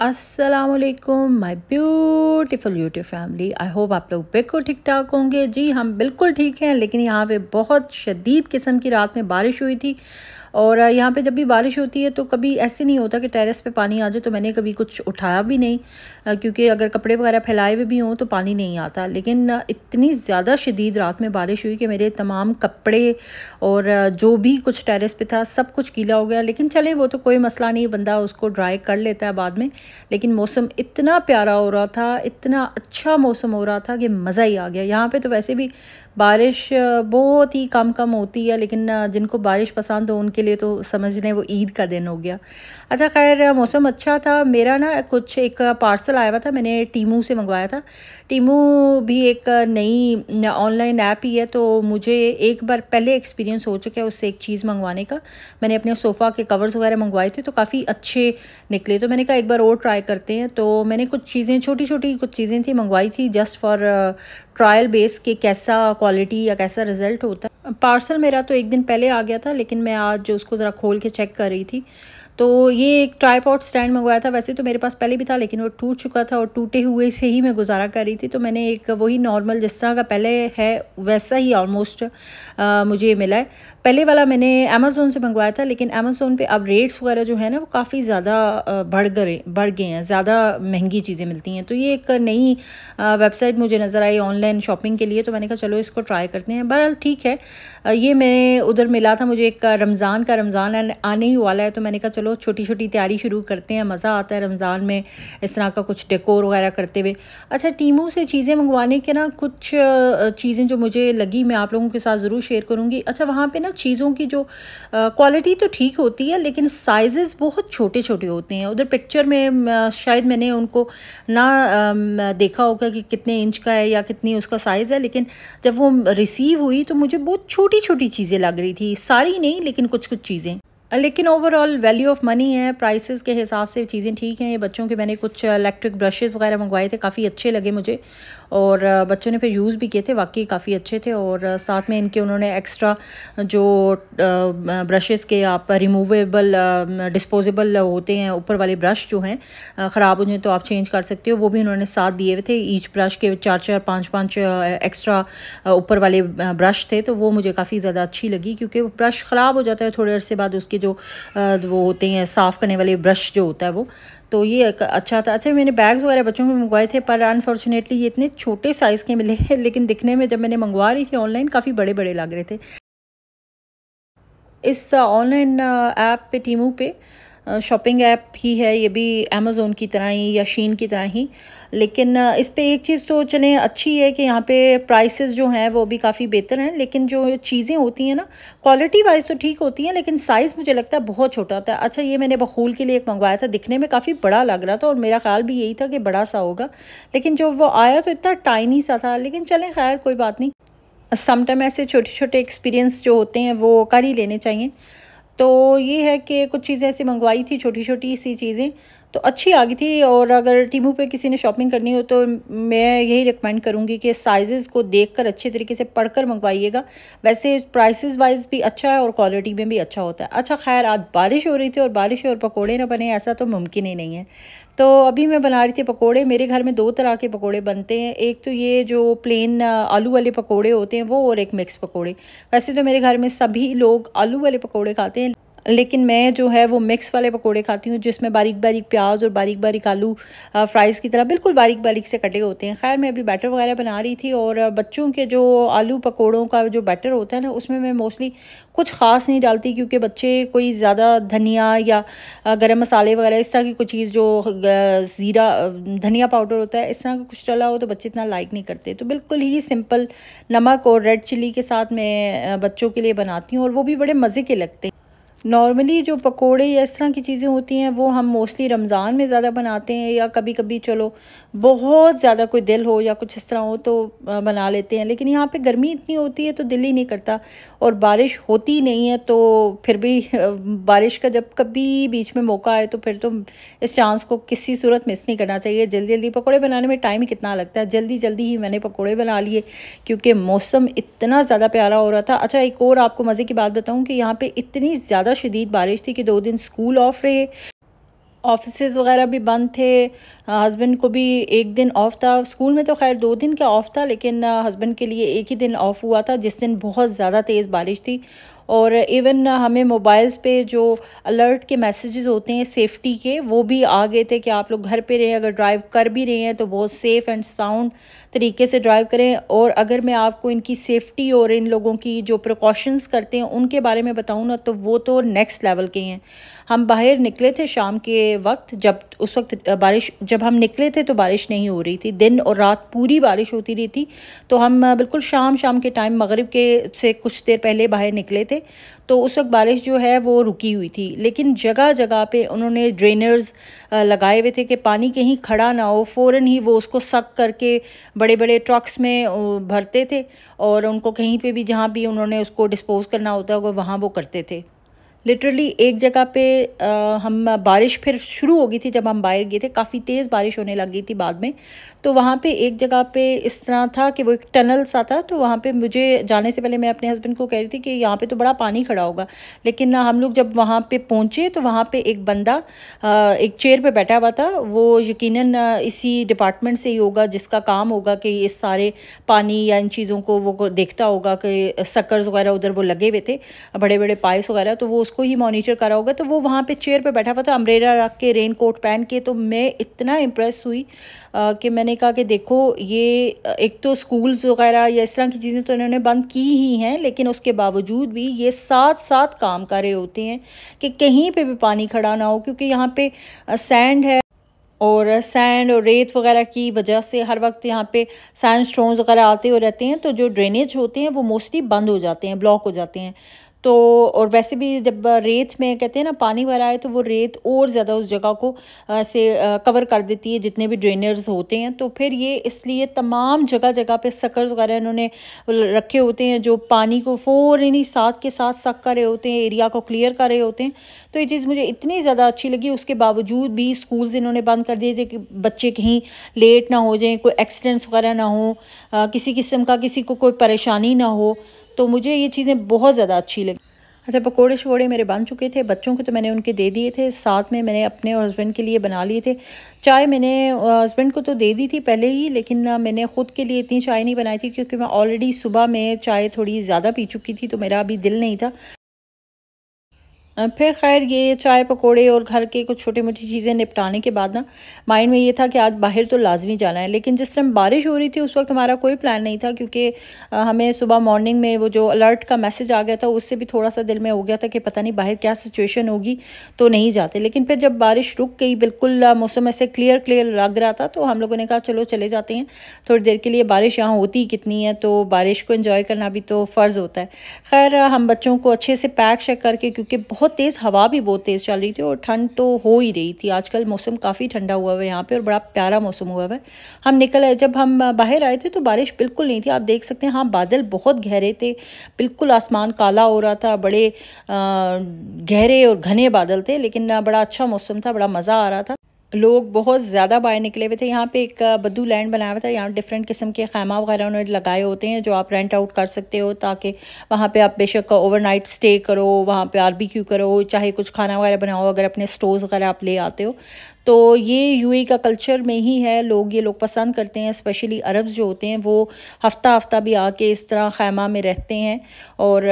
Aslam my beautiful YouTube family I hope आप लोग बिल्कुल ठीक ठाक होंगे जी हम बिल्कुल ठीक हैं लेकिन यहाँ पे बहुत शदीद किस्म की रात में बारिश हुई थी और यहाँ पे जब भी बारिश होती है तो कभी ऐसे नहीं होता कि टेरेस पे पानी आ जाए तो मैंने कभी कुछ उठाया भी नहीं क्योंकि अगर कपड़े वगैरह फैलाए हुए भी हों तो पानी नहीं आता लेकिन इतनी ज़्यादा शदीद रात में बारिश हुई कि मेरे तमाम कपड़े और जो भी कुछ टेरेस पे था सब कुछ गीला हो गया लेकिन चले वो तो कोई मसला नहीं बंदा उसको ड्राई कर लेता है बाद में लेकिन मौसम इतना प्यारा हो रहा था इतना अच्छा मौसम हो रहा था कि मज़ा ही आ गया यहाँ पे तो वैसे भी बारिश बहुत ही कम कम होती है लेकिन जिनको बारिश पसंद हो उनके के लिए तो समझ लें वो ईद का दिन हो गया अच्छा खैर मौसम अच्छा था मेरा ना कुछ एक पार्सल आया हुआ था मैंने टीमू से मंगवाया था टीमू भी एक नई ऑनलाइन ऐप ही है तो मुझे एक बार पहले एक्सपीरियंस हो चुका है उससे एक चीज़ मंगवाने का मैंने अपने सोफ़ा के कवर्स वगैरह मंगवाए थे तो काफ़ी अच्छे निकले तो मैंने कहा एक बार और ट्राई करते हैं तो मैंने कुछ चीज़ें छोटी छोटी कुछ चीज़ें थी मंगवाई थी जस्ट फॉर ट्रायल बेस के कैसा क्वालिटी या कैसा रिज़ल्ट होता है पार्सल मेरा तो एक दिन पहले आ गया था लेकिन मैं आज उसको ज़रा खोल के चेक कर रही थी तो ये एक ट्राईपॉड स्टैंड मंगवाया था वैसे तो मेरे पास पहले भी था लेकिन वो टूट चुका था और टूटे हुए से ही मैं गुजारा कर रही थी तो मैंने एक वही नॉर्मल जिस तरह का पहले है वैसा ही ऑलमोस्ट मुझे मिला है पहले वाला मैंने अमेज़ोन से मंगवाया था लेकिन अमेज़ोन पे अब रेट्स वगैरह जो है ना वो काफ़ी ज़्यादा बढ़ गए बढ़ गए हैं ज़्यादा महंगी चीज़ें मिलती हैं तो ये एक नई वेबसाइट मुझे नज़र आई ऑनलाइन शॉपिंग के लिए तो मैंने कहा चलो इसको ट्राई करते हैं बहरहाल ठीक है ये मैंने उधर मिला था मुझे एक रमज़ान का रमज़ान आने ही वाला है तो मैंने कहा चलो चलो छोटी छोटी तैयारी शुरू करते हैं मज़ा आता है रमज़ान में इस तरह का कुछ डेकोर वगैरह करते हुए अच्छा टीमों से चीज़ें मंगवाने के ना कुछ चीज़ें जो मुझे लगी मैं आप लोगों के साथ ज़रूर शेयर करूँगी अच्छा वहाँ पर ना चीज़ों की जो क्वालिटी तो ठीक होती है लेकिन साइज़ बहुत छोटे छोटे होते हैं उधर पिक्चर में शायद मैंने उनको ना देखा होगा कि कितने इंच का है या कितनी उसका साइज़ है लेकिन जब वो रिसीव हुई तो मुझे बहुत छोटी छोटी चीज़ें लग रही थी सारी नहीं लेकिन कुछ कुछ चीज़ें लेकिन ओवरऑल वैल्यू ऑफ मनी है प्राइसेस के हिसाब से चीज़ें ठीक हैं ये बच्चों के मैंने कुछ इलेक्ट्रिक ब्रशेस वगैरह मंगवाए थे काफ़ी अच्छे लगे मुझे और बच्चों ने फिर यूज़ भी किए थे वाकई काफ़ी अच्छे थे और साथ में इनके उन्होंने एक्स्ट्रा जो ब्रशेस के आप रिमूवेबल डिस्पोजेबल होते हैं ऊपर वाले ब्रश जो हैं ख़राब हो जाए तो आप चेंज कर सकते हो वो भी उन्होंने साथ दिए हुए थे ईच ब्रश के चार चार पाँच पाँच एक्स्ट्रा ऊपर वाले ब्रश थे तो वो मुझे काफ़ी ज़्यादा अच्छी लगी क्योंकि ब्रश ख़राब हो जाता है थोड़े अर्से बाद उसके के जो वो होते हैं साफ़ करने वाले ब्रश जो होता है वो तो ये अच्छा था अच्छा मैंने बैग्स वगैरह बच्चों के मंगवाए थे पर अनफॉर्चुनेटली ये इतने छोटे साइज़ के मिले हैं लेकिन दिखने में जब मैंने मंगवा रही थी ऑनलाइन काफ़ी बड़े बड़े लग रहे थे इस ऑनलाइन ऐप पे टीमू पे शॉपिंग ऐप ही है ये भी अमेज़ोन की तरह ही या शीन की तरह ही लेकिन इस पर एक चीज़ तो चलें अच्छी है कि यहाँ पे प्राइसेस जो हैं वो भी काफ़ी बेहतर हैं लेकिन जो चीज़ें होती हैं ना क्वालिटी वाइज तो ठीक होती हैं लेकिन साइज़ मुझे लगता है बहुत छोटा होता है अच्छा ये मैंने बखूल के लिए एक मंगवाया था दिखने में काफ़ी बड़ा लग रहा था और मेरा ख्याल भी यही था कि बड़ा सा होगा लेकिन जब वो आया तो इतना टाइनी सा था लेकिन चलें खैर कोई बात नहीं समटाइम ऐसे छोटे छोटे एक्सपीरियंस जो होते हैं वो कर ही लेने चाहिए तो ये है कि कुछ चीज़ें ऐसी मंगवाई थी छोटी छोटी सी चीज़ें तो अच्छी आ गई थी और अगर टीमू पे किसी ने शॉपिंग करनी हो तो मैं यही रिकमेंड करूँगी कि साइज़ को देखकर अच्छे तरीके से पढ़कर मंगवाइएगा वैसे प्राइसेस वाइज भी अच्छा है और क्वालिटी में भी अच्छा होता है अच्छा खैर आज बारिश हो रही थी और बारिश और पकौड़े ना बने ऐसा तो मुमकिन ही नहीं है तो अभी मैं बना रही थी पकोड़े मेरे घर में दो तरह के पकोड़े बनते हैं एक तो ये जो प्लेन आलू वाले पकोड़े होते हैं वो और एक मिक्स पकोड़े वैसे तो मेरे घर में सभी लोग आलू वाले पकोड़े खाते हैं लेकिन मैं जो है वो मिक्स वाले पकोड़े खाती हूँ जिसमें बारीक बारीक प्याज और बारीक बारीक आलू फ्राइज़ की तरह बिल्कुल बारीक बारीक से कटे होते हैं खैर मैं अभी बैटर वगैरह बना रही थी और बच्चों के जो आलू पकोड़ों का जो बैटर होता है ना उसमें मैं मोस्टली कुछ ख़ास नहीं डालती क्योंकि बच्चे कोई ज़्यादा धनिया या गर्म मसाले वगैरह इस तरह की कोई चीज़ जो ज़ीरा धनिया पाउडर होता है इस तरह का कुछ डाला हो तो बच्चे इतना लाइक नहीं करते तो बिल्कुल ही सिंपल नमक और रेड चिली के साथ मैं बच्चों के लिए बनाती हूँ और वो भी बड़े मज़े के लगते हैं नॉर्मली जो पकोड़े या इस तरह की चीज़ें होती हैं वो हम मोस्टली रमज़ान में ज़्यादा बनाते हैं या कभी कभी चलो बहुत ज़्यादा कोई दिल हो या कुछ इस तरह हो तो बना लेते हैं लेकिन यहाँ पे गर्मी इतनी होती है तो दिल ही नहीं करता और बारिश होती नहीं है तो फिर भी बारिश का जब कभी बीच में मौका आए तो फिर तो इस चांस को किसी सूरत मिस नहीं करना चाहिए जल्दी जल्दी पकौड़े बनाने में टाइम ही कितना लगता है जल्दी जल्दी ही मैंने पकौड़े बना लिए क्योंकि मौसम इतना ज़्यादा प्यारा हो रहा था अच्छा एक और आपको मज़े की बात बताऊँ कि यहाँ पर इतनी ज़्यादा शदीद बारिश थी कि दो दिन स्कूल ऑफ रहे ऑफिस वगैरह भी बंद थे हस्बैंड को भी एक दिन ऑफ था स्कूल में तो खैर दो दिन का ऑफ था लेकिन हस्बैंड के लिए एक ही दिन ऑफ हुआ था जिस दिन बहुत ज़्यादा तेज़ बारिश थी और इवन uh, हमें मोबाइल्स पे जो अलर्ट के मैसेजेस होते हैं सेफ्टी के वो भी आ गए थे कि आप लोग घर पे रहें अगर ड्राइव कर भी रहे हैं तो बहुत सेफ़ एंड साउंड तरीके से ड्राइव करें और अगर मैं आपको इनकी सेफ़्टी और इन लोगों की जो प्रिकॉशंस करते हैं उनके बारे में बताऊँ ना तो वो तो नेक्स्ट लेवल के हैं हम बाहर निकले थे शाम के वक्त जब उस वक्त बारिश जब हम निकले थे तो बारिश नहीं हो रही थी दिन और रात पूरी बारिश होती रही थी तो हम बिल्कुल शाम शाम के टाइम मगरब के से कुछ देर पहले बाहर निकले थे तो उस वक्त बारिश जो है वो रुकी हुई थी लेकिन जगह जगह पे उन्होंने ड्रेनर्स लगाए हुए थे कि पानी कहीं खड़ा ना हो फ़ौर ही वो उसको सक करके बड़े बड़े ट्रक्स में भरते थे और उनको कहीं पर भी जहाँ भी उन्होंने उसको डिस्पोज़ करना होता होगा वहाँ वो करते थे लिटरली एक जगह पे आ, हम बारिश फिर शुरू हो गई थी जब हम बाहर गए थे काफ़ी तेज़ बारिश होने लग गई थी बाद में तो वहाँ पे एक जगह पे इस तरह था कि वो एक टनल सा था तो वहाँ पे मुझे जाने से पहले मैं अपने हस्बैंड को कह रही थी कि यहाँ पे तो बड़ा पानी खड़ा होगा लेकिन हम लोग जब वहाँ पे पहुँचे तो वहाँ पे एक बंदा एक चेयर पर बैठा हुआ था वो यकीन इसी डिपार्टमेंट से ही होगा जिसका काम होगा कि इस सारे पानी या इन चीज़ों को वो देखता होगा कि सकर्स वगैरह उधर वो लगे हुए थे बड़े बड़े पाइस वगैरह तो वो उसको ही मॉनिटर करा होगा तो वो वहाँ पे चेयर पे बैठा हुआ था अम्ब्रेला रख के रेन कोट पहन के तो मैं इतना इम्प्रेस हुई आ, कि मैंने कहा कि देखो ये एक तो स्कूल्स वगैरह या इस तरह की चीज़ें तो इन्होंने बंद की ही हैं लेकिन उसके बावजूद भी ये साथ साथ काम कर रहे होते हैं कि कहीं पर भी पानी खड़ा ना हो क्योंकि यहाँ पर सैंड है और सैंड और रेत वगैरह की वजह से हर वक्त यहाँ पे सैंड स्टोन्स वगैरह आते हो रहते हैं तो जो ड्रेनेज होते हैं वो मोस्टली बंद हो जाते हैं ब्लॉक हो जाते हैं तो और वैसे भी जब रेत में कहते हैं ना पानी भरा है तो वो रेत और ज़्यादा उस जगह को से कवर कर देती है जितने भी ड्रेनर्स होते हैं तो फिर ये इसलिए तमाम जगह जगह पे सकर वगैरह इन्होंने रखे होते हैं जो पानी को फोर इन्हीं साथ के साथ सक कर रहे होते हैं एरिया को क्लियर कर रहे होते हैं तो ये चीज़ मुझे इतनी ज़्यादा अच्छी लगी उसके बावजूद भी स्कूल्स इन्होंने बंद कर दिए थे कि बच्चे कहीं लेट ना हो जाएँ कोई एक्सीडेंट्स वगैरह ना हो किसी किस्म का किसी को कोई परेशानी ना हो तो मुझे ये चीज़ें बहुत ज़्यादा अच्छी लगी अच्छा पकोड़े शकोड़े मेरे बन चुके थे बच्चों को तो मैंने उनके दे दिए थे साथ में मैंने अपने और हस्बैंड के लिए बना लिए थे चाय मैंने हस्बैंड को तो दे दी थी पहले ही लेकिन मैंने ख़ुद के लिए इतनी चाय नहीं बनाई थी क्योंकि मैं ऑलरेडी सुबह में चाय थोड़ी ज़्यादा पी चुकी थी तो मेरा अभी दिल नहीं था फिर खैर ये चाय पकोड़े और घर के कुछ छोटी मोटी चीज़ें निपटाने के बाद ना माइंड में ये था कि आज बाहर तो लाजमी जाना है लेकिन जिस टाइम बारिश हो रही थी उस वक्त हमारा कोई प्लान नहीं था क्योंकि हमें सुबह मॉर्निंग में वो जो अलर्ट का मैसेज आ गया था उससे भी थोड़ा सा दिल में हो गया था कि पता नहीं बाहर क्या सिचुएशन होगी तो नहीं जाते लेकिन फिर जब बारिश रुक गई बिल्कुल मौसम ऐसे क्लियर क्लियर लग रहा था तो हम लोगों ने कहा चलो चले जाते हैं थोड़ी देर के लिए बारिश यहाँ होती कितनी है तो बारिश को इन्जॉय करना भी तो फ़र्ज़ होता है खैर हम बच्चों को अच्छे से पैक शैक करके क्योंकि बहुत बहुत तेज़ हवा भी बहुत तेज़ चल रही थी और ठंड तो हो ही रही थी आजकल मौसम काफ़ी ठंडा हुआ है यहाँ पे और बड़ा प्यारा मौसम हुआ हुआ है हम निकल आए जब हम बाहर आए थे तो बारिश बिल्कुल नहीं थी आप देख सकते हैं हाँ बादल बहुत गहरे थे बिल्कुल आसमान काला हो रहा था बड़े गहरे और घने बादल थे लेकिन बड़ा अच्छा मौसम था बड़ा मज़ा आ रहा था लोग बहुत ज़्यादा बाहर निकले हुए थे यहाँ पे एक बद्दू लैंड बनाया हुआ था यहाँ डिफरेंट किस्म के खैमा वगैरह उन्होंने लगाए होते हैं जो आप रेंट आउट कर सकते हो ताकि वहाँ पे आप बेशक ओवरनाइट स्टे करो वहाँ पे आरबीक्यू करो चाहे कुछ खाना वगैरह बनाओ अगर अपने स्टोर्स वगैरह आप ले आते हो तो ये यू का कल्चर में ही है लोग ये लोग पसंद करते हैं स्पेशली अरब्स जो होते हैं वो हफ्ता हफ्ता भी आके इस तरह खैमा में रहते हैं और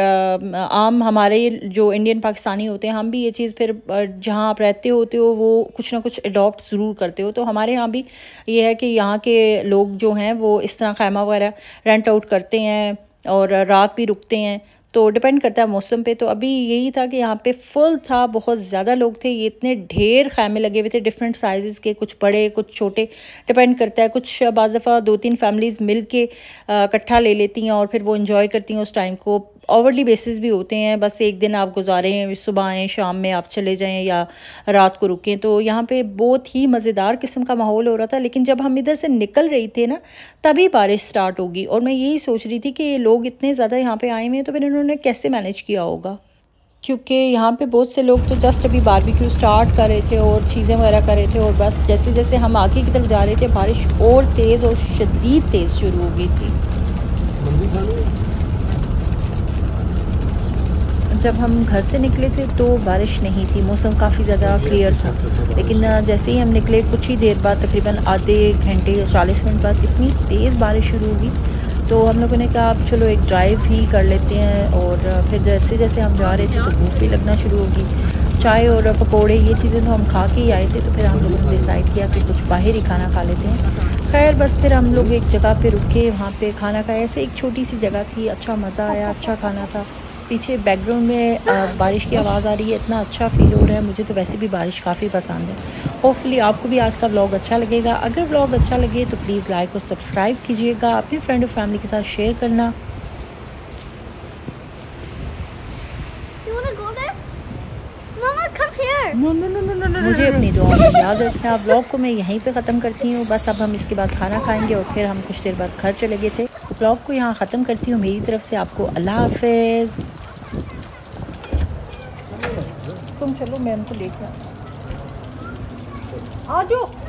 आम हमारे जो इंडियन पाकिस्तानी होते हैं हम भी ये चीज़ फिर जहाँ आप रहते होते हो वो कुछ ना कुछ एडॉप्ट अडॉप्ट ज़रूर करते हो तो हमारे यहाँ भी ये है कि यहाँ के लोग जो हैं वो इस तरह खैमा वगैरह रेंट आउट करते हैं और रात भी रुकते हैं तो डिपेंड करता है मौसम पे तो अभी यही था कि यहाँ पे फुल था बहुत ज़्यादा लोग थे ये इतने ढेर खैमे लगे हुए थे डिफरेंट साइज़ के कुछ बड़े कुछ छोटे डिपेंड करता है कुछ बज़ दफ़ा दो तीन फैमिलीज़ मिल के इकट्ठा ले लेती हैं और फिर वो इन्जॉय करती हैं उस टाइम को ओवरली बेसिस भी होते हैं बस एक दिन आप गुजारें सुबह आएँ शाम में आप चले जाएँ या रात को रुकें तो यहाँ पे बहुत ही मज़ेदार किस्म का माहौल हो रहा था लेकिन जब हम इधर से निकल रही थे ना तभी बारिश स्टार्ट होगी और मैं यही सोच रही थी कि लोग इतने ज़्यादा यहाँ पर आए हुए हैं तो फिर इन्होंने कैसे मैनेज किया होगा क्योंकि यहाँ पे बहुत से लोग तो जस्ट अभी बारबेक्यू स्टार्ट कर रहे थे और चीज़ें वगैरह कर रहे थे और बस जैसे जैसे हम आगे की तरफ जा रहे थे बारिश और तेज़ और शदीद तेज़ शुरू हो गई थी जब हम घर से निकले थे तो बारिश नहीं थी मौसम काफ़ी ज़्यादा क्लियर था लेकिन जैसे ही हम निकले कुछ ही देर बाद तकरीबन आधे घंटे या चालीस मिनट बाद इतनी तेज़ बारिश शुरू होगी तो हम लोगों ने कहा आप चलो एक ड्राइव ही कर लेते हैं और फिर जैसे जैसे हम जा रहे थे तो भूख भी लगना शुरू होगी चाय और पकोड़े ये चीज़ें तो हम खा के ही आए थे तो फिर हम लोगों ने डिसाइड किया कि कुछ बाहर ही खाना खा लेते हैं खैर बस फिर हम लोग एक जगह पे रुके वहाँ पे खाना खाए ऐसे एक छोटी सी जगह थी अच्छा मज़ा आया अच्छा खाना था पीछे बैकग्राउंड में आ, बारिश की आवाज़ आ रही है इतना अच्छा फील हो रहा है मुझे तो वैसे भी बारिश काफ़ी पसंद है होपफुली आपको भी आज का व्लॉग अच्छा लगेगा अगर व्लॉग अच्छा लगे तो प्लीज़ लाइक और सब्सक्राइब कीजिएगा अपने फ्रेंड और फैमिली के साथ शेयर करना मुझे अपनी दुआओं में याद रखना ब्लॉग को मैं यहीं पे ख़त्म करती हूँ बस अब हम इसके बाद खाना खाएंगे और फिर हम कुछ देर बाद घर चले गए थे ब्लॉग को यहाँ ख़त्म करती हूँ मेरी तरफ से आपको अल्लाह हाफिज़ चलो मैम को लेके आ जाओ